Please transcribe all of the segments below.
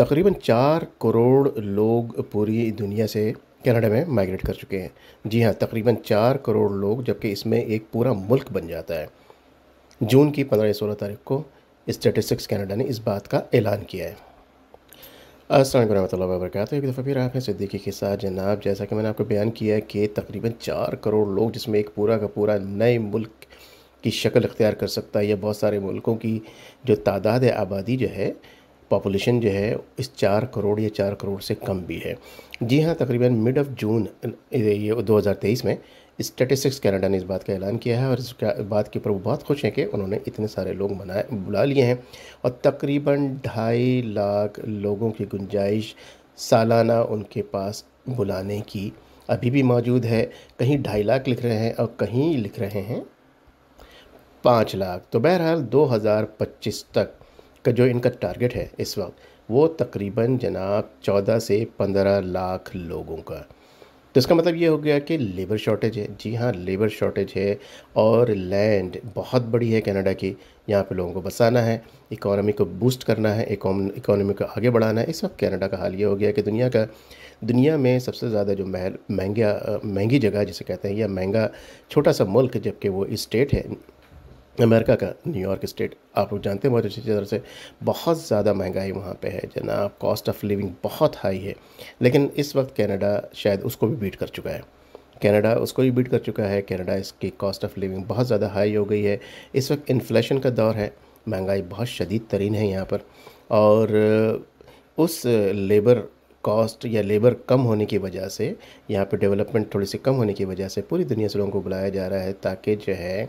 तकरीबन चार करोड़ लोग पूरी दुनिया से कनाडा में माइग्रेट कर चुके हैं जी हाँ तकरीबन चार करोड़ लोग जबकि इसमें एक पूरा मुल्क बन जाता है जून की पंद्रह सोलह तारीख को स्टेटिस्टिक्स कनाडा ने इस बात का ऐलान किया है असल वरहमत वर्क एक दफ़ा फिर आप हैं सिद्दीकी के साथ जनाब जैसा कि मैंने आपको बयान किया है कि तकरीबन चार करोड़ लोग जिसमें एक पूरा का पूरा नए मुल्क की शक्ल अख्तियार कर सकता है या बहुत सारे मुल्कों की जो तादाद आबादी जो है पॉपुलेशन जो है इस चार करोड़ या चार करोड़ से कम भी है जी हाँ तकरीबन मिड ऑफ जून ये 2023 में स्टेटिस्टिक्स कनाडा ने इस बात का ऐलान किया है और इस बात के ऊपर वो बहुत खुश हैं कि उन्होंने इतने सारे लोग मनाए बुला लिए हैं और तकरीबन ढाई लाख लोगों की गुंजाइश सालाना उनके पास बुलाने की अभी भी मौजूद है कहीं ढाई लाख लिख रहे हैं और कहीं लिख रहे हैं पाँच लाख तो बहरहाल 2025 तक का जो इनका टारगेट है इस वक्त वो तकरीबन जनाब चौदह से पंद्रह लाख लोगों का तो इसका मतलब ये हो गया कि लेबर शॉर्टेज है जी हाँ लेबर शॉर्टेज है और लैंड बहुत बड़ी है कनाडा की यहाँ पे लोगों को बसाना है इकोनॉमी को बूस्ट करना है इकोनॉमी को आगे बढ़ाना है इस वक्त कनाडा का हाल ये हो गया कि दुनिया का दुनिया में सबसे ज़्यादा जो महल महंगा महंगी जगह जिसे कहते हैं या महंगा छोटा सा मुल्क जबकि वो इस्टेट है अमेरिका का न्यूयॉर्क स्टेट आप लोग जानते हैं बहुत अच्छी तरह से बहुत ज़्यादा महंगाई वहाँ पे है जनाब कॉस्ट ऑफ लिविंग बहुत हाई है लेकिन इस वक्त कनाडा शायद उसको भी बीट कर चुका है कनाडा उसको भी बीट कर चुका है कनाडा इसकी कॉस्ट ऑफ लिविंग बहुत ज़्यादा हाई हो गई है इस वक्त इन्फ्लेशन का दौर है महंगाई बहुत शदीद तरीन है यहाँ पर और उस लेबर कॉस्ट या लेबर कम होने की वजह से यहाँ पे डेवलपमेंट थोड़ी सी कम होने की वजह से पूरी दुनिया से लोगों को बुलाया जा रहा है ताकि जो है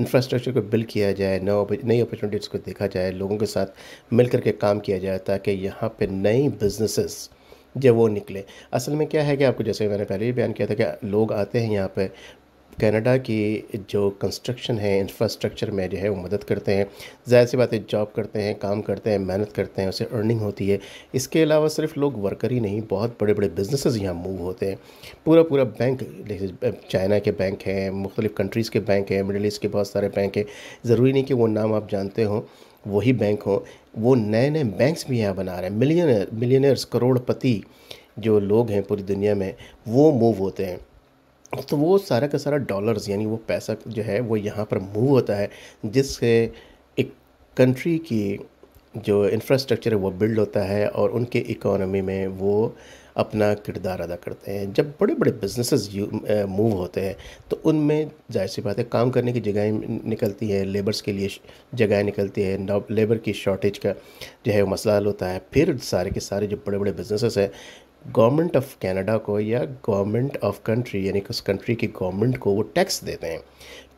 इंफ्रास्ट्रक्चर को बिल्ड किया जाए नए नई अपॉर्चुनिटीज़ को देखा जाए लोगों के साथ मिल करके काम किया जाए ताकि यहाँ पर नई बिजनेसिस जब वो निकले असल में क्या है कि आपको जैसे मैंने पहले भी बयान किया था कि लोग आते हैं यहाँ पे कनाडा की जो कंस्ट्रक्शन है इंफ्रास्ट्रक्चर में जो है वो मदद करते हैं जाहिर सी बात है जॉब करते हैं काम करते हैं मेहनत करते हैं उसे अर्निंग होती है इसके अलावा सिर्फ लोग वर्कर ही नहीं बहुत बड़े बड़े बिजनेस यहाँ मूव होते हैं पूरा पूरा बैंक चाइना के बैंक हैं मुख्तलिफ़ कंट्रीज़ के बैंक हैं मिडल ईस्ट के बहुत सारे बैंक हैं ज़रूरी नहीं कि वो नाम आप जानते हों वही बैंक हों वो नए नए बैंक्स भी यहाँ बना रहे हैं मिलियनर मिलियनर्स करोड़पति जो लोग हैं पूरी दुनिया में वो मूव होते हैं तो वो सारा का सारा डॉलर्स यानी वो पैसा जो है वो यहाँ पर मूव होता है जिससे एक कंट्री की जो इंफ्रास्ट्रक्चर है वो बिल्ड होता है और उनके इकोनॉमी में वो अपना किरदार अदा करते हैं जब बड़े बड़े बिजनेसेस मूव होते हैं तो उनमें जाहिर सी बात है काम करने की जगह निकलती है लेबर्स के लिए जगह निकलती है लेबर की शॉर्टेज का जो है मसला हल होता है फिर सारे के सारे जो बड़े बड़े बिजनेसेस हैं गवर्नमेंट ऑफ कनाडा को या गवर्नमेंट ऑफ कंट्री यानी कि उस कंट्री की गवर्नमेंट को वो टैक्स देते हैं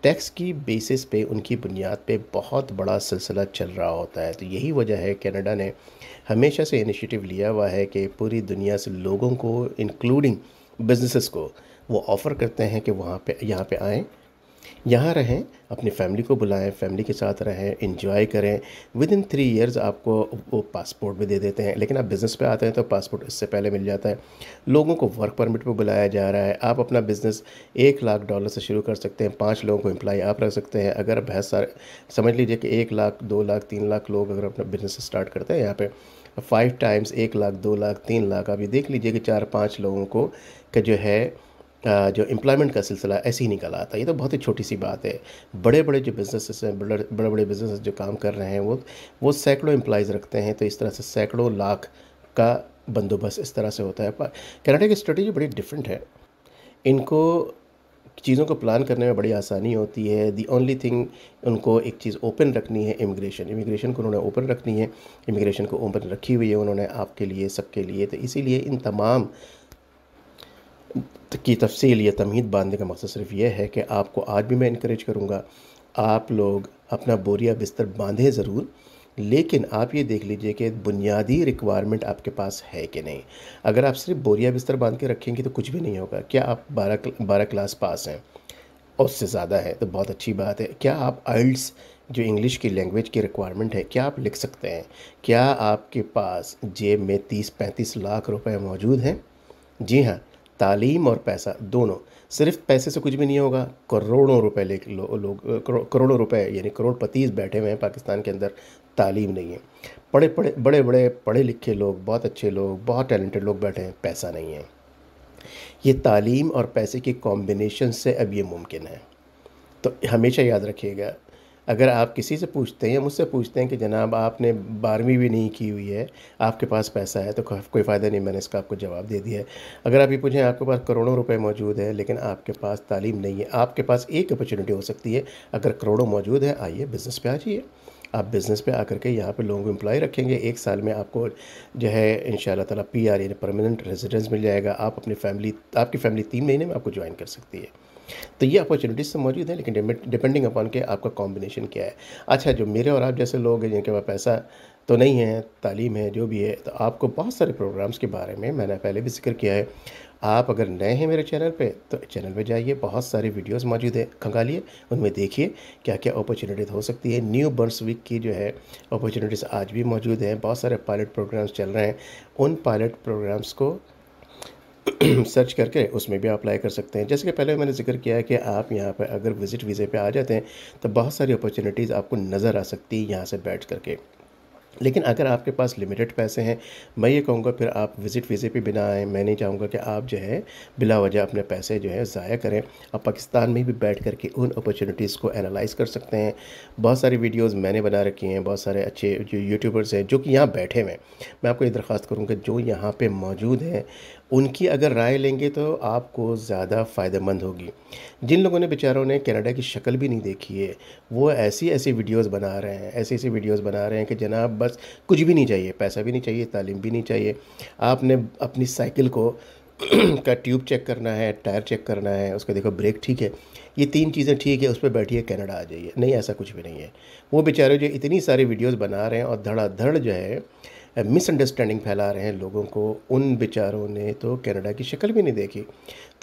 टैक्स की बेसिस पे उनकी बुनियाद पे बहुत बड़ा सिलसिला चल रहा होता है तो यही वजह है कनाडा ने हमेशा से इनिशिएटिव लिया हुआ है कि पूरी दुनिया से लोगों को इंक्लूडिंग बिजनेसेस को वो ऑफ़र करते हैं कि वहाँ पे यहाँ पे आएँ यहाँ रहें अपनी फैमिली को बुलाएं फैमिली के साथ रहें इन्जॉय करें विद इन थ्री ईयर्स आपको वो पासपोर्ट भी दे देते हैं लेकिन आप बिज़नेस पे आते हैं तो पासपोर्ट इससे पहले मिल जाता है लोगों को वर्क परमिट पे बुलाया जा रहा है आप अपना बिज़नेस एक लाख डॉलर से शुरू कर सकते हैं पाँच लोगों को एम्प्लाई आप रख सकते हैं अगर बहुत सारे समझ लीजिए कि एक लाख दो लाख तीन लाख लोग अगर अपना बिज़नेस स्टार्ट करते हैं यहाँ पर फाइव टाइम्स एक लाख दो लाख तीन लाख आप ये देख लीजिए कि चार पाँच लोगों को का जो है जो एम्प्लॉयमेंट का सिलसिला ऐसे ही निकल आता है ये तो बहुत ही छोटी सी बात है बड़े बड़े जो बिज़नेसेस हैं बड़े बड़े बड़े बिज़नेस जो काम कर रहे हैं वो वो सैकड़ों एम्प्लॉयज़ रखते हैं तो इस तरह से सैकड़ों लाख का बंदोबस्त इस तरह से होता है कनाडा की स्ट्रेटेजी बड़ी डिफरेंट है इनको चीज़ों को प्लान करने में बड़ी आसानी होती है दी ओनली थिंग उनको एक चीज़ ओपन रखनी है इमिग्रेशन इमिग्रेशन को उन्होंने ओपन रखनी है इमिग्रेशन को ओपन रखी हुई है उन्होंने आपके लिए सबके लिए तो इसीलिए इन तमाम की तफसील या तमीद बांधने का मकसद सिर्फ यह है कि आपको आज भी मैं इनक्रेज करूँगा आप लोग अपना बोरिया बिस्तर बांधें ज़रूर लेकिन आप ये देख लीजिए कि बुनियादी रिक्वायरमेंट आपके पास है कि नहीं अगर आप सिर्फ बोरिया बिस्तर बांध के रखेंगे तो कुछ भी नहीं होगा क्या आप बारह बारह क्लास पास हैं और उससे ज़्यादा है तो बहुत अच्छी बात है क्या आप आइल्ड्स जो इंग्लिश की लैंग्वेज की रिक्वायरमेंट है क्या आप लिख सकते हैं क्या आपके पास जेब में तीस पैंतीस लाख रुपए मौजूद हैं जी हाँ तालीम और पैसा दोनों सिर्फ पैसे से कुछ भी नहीं होगा करोड़ों रुपए ले लोग लो, करो, करोड़ों रुपए यानी करोड़पतीस बैठे हुए हैं पाकिस्तान के अंदर तालीम नहीं है बड़े पढ़े बड़े बड़े पढ़े लिखे लोग बहुत अच्छे लोग बहुत टैलेंटेड लोग बैठे हैं पैसा नहीं है ये तालीम और पैसे के कॉम्बिनेशन से अब ये मुमकिन है तो हमेशा याद रखिएगा अगर आप किसी से पूछते हैं या मुझसे पूछते हैं कि जनाब आपने बारहवीं भी नहीं की हुई है आपके पास पैसा है तो कोई फ़ायदा नहीं मैंने इसका आपको जवाब दे दिया है अगर आप ये पूछें आपके पास करोड़ों रुपए मौजूद है लेकिन आपके पास तालीम नहीं है आपके पास एक अपॉर्चुनिटी हो सकती है अगर करोड़ों मौजूद है आइए बिज़नेस पर आ जाइए आप बिज़नेस पे आकर के यहाँ पे लोगों को एम्प्लॉय रखेंगे एक साल में आपको जो है इन शाला तला पी आर यानी परमानेंट रेजिडेंस मिल जाएगा आप अपनी फैमिली आपकी फैमिली तीन महीने में आपको ज्वाइन कर सकती है तो ये अपॉर्चुनिटीज़ तो मौजूद है लेकिन डिपेंडिंग अपॉन के आपका कॉम्बिनेशन क्या है अच्छा जो मेरे और आप जैसे लोग हैं जिनके पास पैसा तो नहीं है तालीम है जो भी है तो आपको बहुत सारे प्रोग्राम्स के बारे में मैंने पहले भी जिक्र किया है आप अगर नए हैं मेरे चैनल पे तो चैनल पे जाइए बहुत सारी वीडियोस मौजूद है खंगालिए उनमें देखिए क्या क्या अपॉर्चुनिटीज़ हो सकती है न्यू बर्स वीक की जो है अपॉर्चुनिटीज़ आज भी मौजूद हैं बहुत सारे पायलट प्रोग्राम्स चल रहे हैं उन पायलट प्रोग्राम्स को सर्च करके उसमें भी अप्लाई कर सकते हैं जैसे कि पहले मैंने जिक्र किया है कि आप यहाँ पर अगर विज़िट वीज़े पे आ जाते हैं तो बहुत सारी अपॉर्चुनिटीज़ आपको नज़र आ सकती है यहाँ से बैठ करके लेकिन अगर आपके पास लिमिटेड पैसे हैं मैं ये कहूँगा फिर आप विज़िट वीज़े पे बिना आएँ मैं नहीं चाहूँगा कि आप जो है बिला वजह अपने पैसे जो है ज़ाया करें आप पाकिस्तान में भी बैठ कर के उन अपॉर्चुनिटीज़ को एनालाइज कर सकते हैं बहुत सारी वीडियोज़ मैंने बना रखी हैं बहुत सारे अच्छे जो यूट्यूबर्स हैं जो कि यहाँ बैठे हुए हैं मैं आपको ये दरख्वास्त करूँगा जो यहाँ पर मौजूद हैं उनकी अगर राय लेंगे तो आपको ज़्यादा फ़ायदेमंद होगी जिन लोगों ने बेचारों ने कनाडा की शक्ल भी नहीं देखी है वो ऐसी ऐसी वीडियोस बना रहे हैं ऐसी ऐसी वीडियोस बना रहे हैं कि जनाब बस कुछ भी नहीं चाहिए पैसा भी नहीं चाहिए तालीम भी नहीं चाहिए आपने अपनी साइकिल को का ट्यूब चेक करना है टायर चेक करना है उसका देखो ब्रेक ठीक है ये तीन चीज़ें ठीक है उस पर बैठिए कनाडा आ जाइए नहीं ऐसा कुछ भी नहीं है वो बेचारे जो इतनी सारी वीडियोस बना रहे हैं और धड़ाधड़ जो है मिसअंडरस्टैंडिंग फैला रहे हैं लोगों को उन बेचारों ने तो कनाडा की शक्ल भी नहीं देखी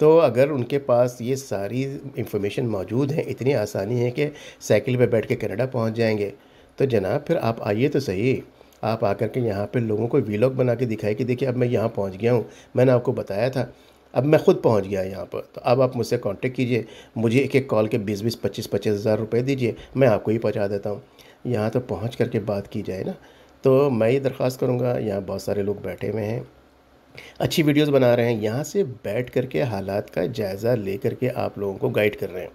तो अगर उनके पास ये सारी इंफॉर्मेशन मौजूद है इतनी आसानी है कि साइकिल पर बैठ के कनाडा पहुँच जाएंगे तो जनाब फिर आप आइए तो सही आप आकर के यहाँ पर लोगों को वीलॉग बना के दिखाए कि देखिए अब मैं यहाँ पहुँच गया हूँ मैंने आपको बताया था अब मैं खुद पहुंच गया यहाँ पर तो अब आप मुझसे कांटेक्ट कीजिए मुझे एक एक कॉल के बीस बीस पच्चीस पच्चीस हज़ार रुपये दीजिए मैं आपको ही पहुँचा देता हूँ यहाँ तो पहुँच करके बात की जाए ना तो मैं ये दरख्वास्त करूँगा यहाँ बहुत सारे लोग बैठे हुए हैं अच्छी वीडियोस बना रहे हैं यहाँ से बैठ कर के हालात का जायज़ा ले कर के आप लोगों को गाइड कर रहे हैं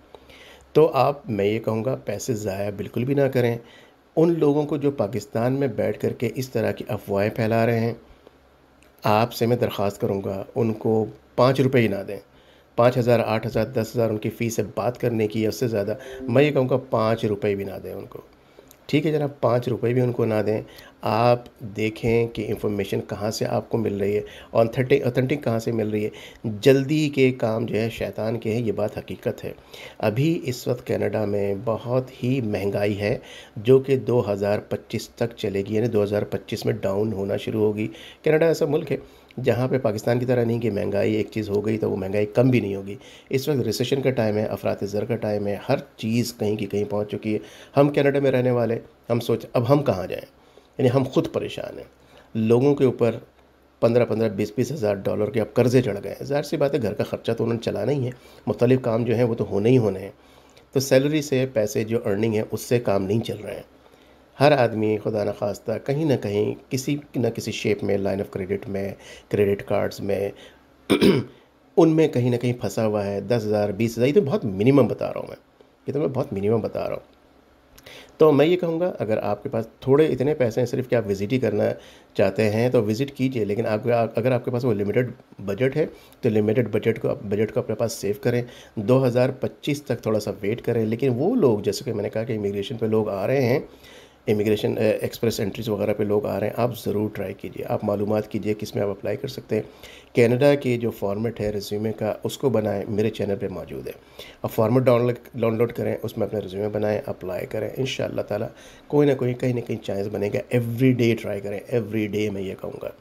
तो आप मैं ये कहूँगा पैसे ज़ाया बिल्कुल भी ना करें उन लोगों को जो पाकिस्तान में बैठ कर के इस तरह की अफवाहें फैला रहे हैं आपसे मैं दरख्वास्त करूँगा उनको पाँच रुपये ही ना दें पाँच हज़ार आठ हज़ार दस हज़ार उनकी फ़ीस से बात करने की उससे ज़्यादा मैं ये कहूँगा पाँच रुपये भी ना दें उनको ठीक है जनाब पाँच रुपये भी उनको ना दें आप देखें कि इंफॉर्मेशन कहाँ से आपको मिल रही है ऑथेंटिक ऑथेंटिक कहाँ से मिल रही है जल्दी के काम जो है शैतान के हैं ये बात हकीकत है अभी इस वक्त कनाडा में बहुत ही महंगाई है जो कि 2025 तक चलेगी यानी 2025 में डाउन होना शुरू होगी कनाडा ऐसा मुल्क है जहाँ पे पाकिस्तान की तरह नहीं कि महंगाई एक चीज़ हो गई तो वो महंगाई कम भी नहीं होगी इस वक्त रिसेशन का टाइम है अफरात ज़र का टाइम है हर चीज़ कहीं की कहीं पहुँच चुकी है हम कैनेडा में रहने वाले हम सोच अब हम कहाँ जाएँ यानी हम खुद परेशान हैं लोगों के ऊपर पंद्रह पंद्रह बीस बीस हज़ार डॉलर के अब कर्ज़े चढ़ गए हैं ज़ाहिर सी बात है घर का ख़र्चा तो उन्होंने चलाना ही है मुख्तलिफ़ काम जो है वो तो होने ही होने हैं तो सैलरी से पैसे जो अर्निंग है उससे काम नहीं चल रहे हैं हर आदमी खुदा न खास्ता कहीं ना कहीं किसी न किसी शेप में लाइन ऑफ क्रेडिट में क्रेडिट कार्ड्स में उनमें कहीं ना कहीं फंसा हुआ है दस हज़ार बीस हज़ार ये तो बहुत मिनिमम बता रहा हूँ मैं ये तो मैं बहुत मिनिमम बता रहा हूँ तो मैं ये कहूँगा अगर आपके पास थोड़े इतने पैसे हैं सिर्फ कि आप विज़िट ही करना चाहते हैं तो विज़िट कीजिए लेकिन आप अगर आपके पास वो लिमिटेड बजट है तो लिमिटेड बजट को बजट को अपने पास सेव करें 2025 तक थोड़ा सा वेट करें लेकिन वो लोग जैसे कि मैंने कहा कि इमिग्रेशन पर लोग आ रहे हैं इमिग्रेशन एक्सप्रेस एंट्रीज़ वगैरह पे लोग आ रहे हैं आप ज़रूर ट्राई कीजिए आप मालूम कीजिए किस में आप अप्लाई कर सकते हैं कैनेडा के जो फॉर्मेट है रिज्यूमे का उसको बनाएं मेरे चैनल पे मौजूद है आप फॉर्मेट डाउनलोड डाउनलोड करें उसमें अपना रिज्यूमे बनाएं अप्लाई करें इन ताला कोई ना कोई कहीं ना कहीं चांस बनेगा एवरी डे ट्राई करें एवरी डे मैं ये कहूँगा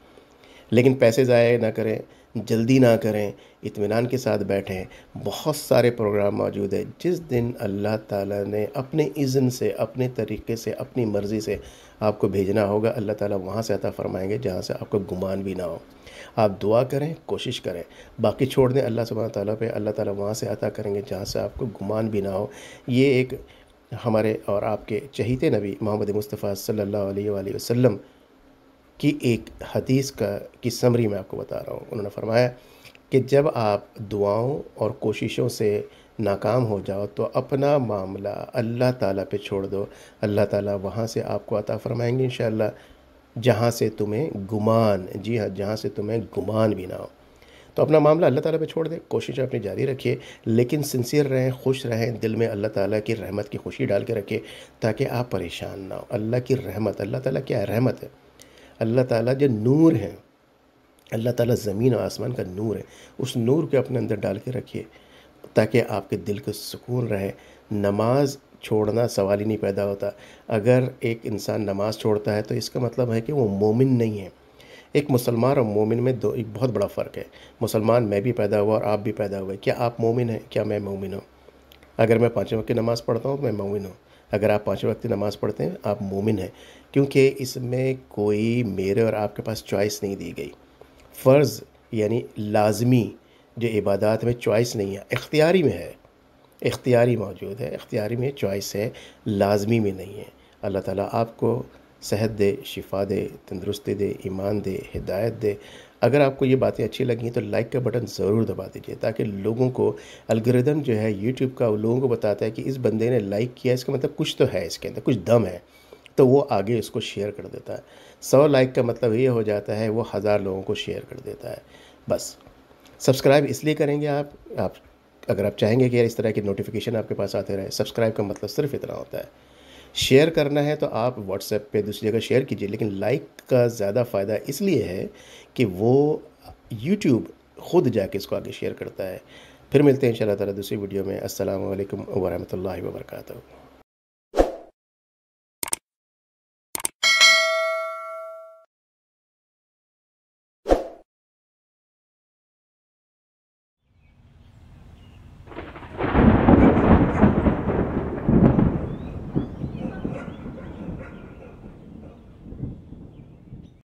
लेकिन पैसे ज़ाया ना करें जल्दी ना करें इतमान के साथ बैठें बहुत सारे प्रोग्राम मौजूद है जिस दिन अल्लाह ताला ने अपने इज़न से अपने तरीके से अपनी मर्ज़ी से आपको भेजना होगा अल्लाह ताला वहाँ से अता फ़रमाएंगे जहाँ से आपको गुमान भी ना हो आप दुआ करें कोशिश करें बाकी छोड़ दें अल्लाह सुबह ताली पे अल्लाह ताली वहाँ से अता करेंगे जहाँ से आपको गुमान भी ना हो ये एक हमारे और आपके चहीते नबी मोहम्मद मुस्तफ़ा सल्ला वसम की एक हदीस का की समरी मैं आपको बता रहा हूँ उन्होंने फरमाया कि जब आप दुआओं और कोशिशों से नाकाम हो जाओ तो अपना मामला अल्लाह ताला पे छोड़ दो अल्लाह ताला वहाँ से आपको अता फरमाएंगे इन जहाँ से तुम्हें गुमान जी हाँ जहाँ से तुम्हें गुमान भी ना हो तो अपना मामला अल्लाह ताला पे छोड़ दे कोशिश अपनी जारी रखिए लेकिन सिंसियर रहें खुश रहें दिल में अल्लाह ताला की रहमत की खुशी डाल के रखें ताकि आप परेशान ना हो अल्लाह की रहमत अल्लाह ताला क्या है रहमत है अल्लाह ताला जो नूर है अल्लाह ताला ज़मीन और आसमान का नूर है उस नूर को अपने अंदर डाल के रखिए ताकि आपके दिल को सुकून रहे नमाज छोड़ना सवाल ही नहीं पैदा होता अगर एक इंसान नमाज छोड़ता है तो इसका मतलब है कि वो मोमिन नहीं है एक मुसलमान और मोमिन में दो एक बहुत बड़ा फ़र्क है मुसलमान मैं भी पैदा हुआ और आप भी पैदा हुए क्या आप मोमिन हैं क्या मैं मोमिन हूँ अगर मैं पाँचों वक्त की नमाज़ पढ़ता हूँ तो मैं मोमिन हूँ अगर आप पाँच वक्त नमाज़ पढ़ते हैं आप मोमिन हैं क्योंकि इसमें कोई मेरे और आपके पास चॉइस नहीं दी गई फ़र्ज़ यानी लाजमी जो इबादत में चॉइस नहीं है इख्तियारी में है इख्तियारी मौजूद है इख्तियारी में चॉइस है लाजमी में नहीं है अल्लाह ताला आपको सेहत दे शिफा दे तंदरुस्ती दे ईमान दे हिदायत दे अगर आपको ये बातें अच्छी लगी हैं तो लाइक का बटन ज़रूर दबा दीजिए ताकि लोगों को अलग्रदम जो है यूट्यूब का लोगों को बताता है कि इस बंदे ने लाइक किया इसका मतलब कुछ तो है इसके अंदर कुछ दम है तो वो आगे इसको शेयर कर देता है सौ लाइक का मतलब ये हो जाता है वो हज़ार लोगों को शेयर कर देता है बस सब्सक्राइब इसलिए करेंगे आप आप अगर आप चाहेंगे कि यार इस तरह की नोटिफिकेशन आपके पास आते रहे सब्सक्राइब का मतलब सिर्फ इतना होता है शेयर करना है तो आप व्हाट्सएप पे दूसरी जगह शेयर कीजिए लेकिन लाइक का ज़्यादा फ़ायदा इसलिए है कि वो यूट्यूब खुद जाके इसको आगे शेयर करता है फिर मिलते हैं इन शाला दूसरी वीडियो में असल वरहमल वर्का